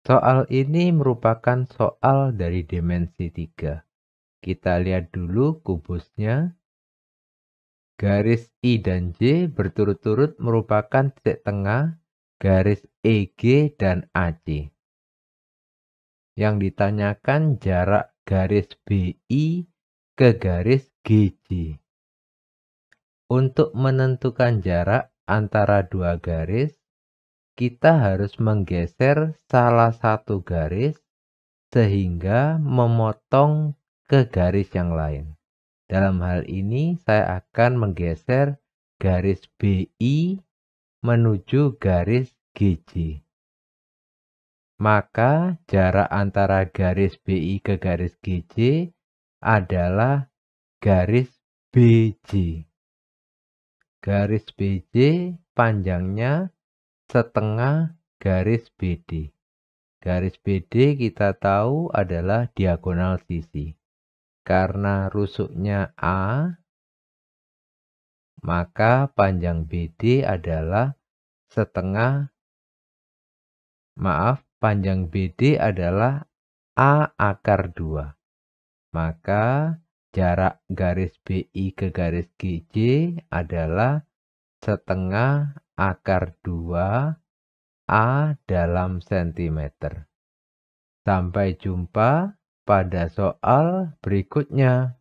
Soal ini merupakan soal dari dimensi 3. Kita lihat dulu kubusnya. Garis I dan J berturut-turut merupakan titik tengah garis EG dan AC. Yang ditanyakan jarak garis BI ke garis GJ. Untuk menentukan jarak antara dua garis, kita harus menggeser salah satu garis sehingga memotong ke garis yang lain. Dalam hal ini saya akan menggeser garis BI menuju garis GJ. Maka jarak antara garis BI ke garis GJ adalah garis BJ. Garis BJ panjangnya setengah garis BD. Garis BD kita tahu adalah diagonal sisi. Karena rusuknya A, maka panjang BD adalah setengah, maaf, panjang BD adalah A akar 2. Maka jarak garis BI ke garis GJ adalah setengah akar 2 A dalam sentimeter. Sampai jumpa pada soal berikutnya.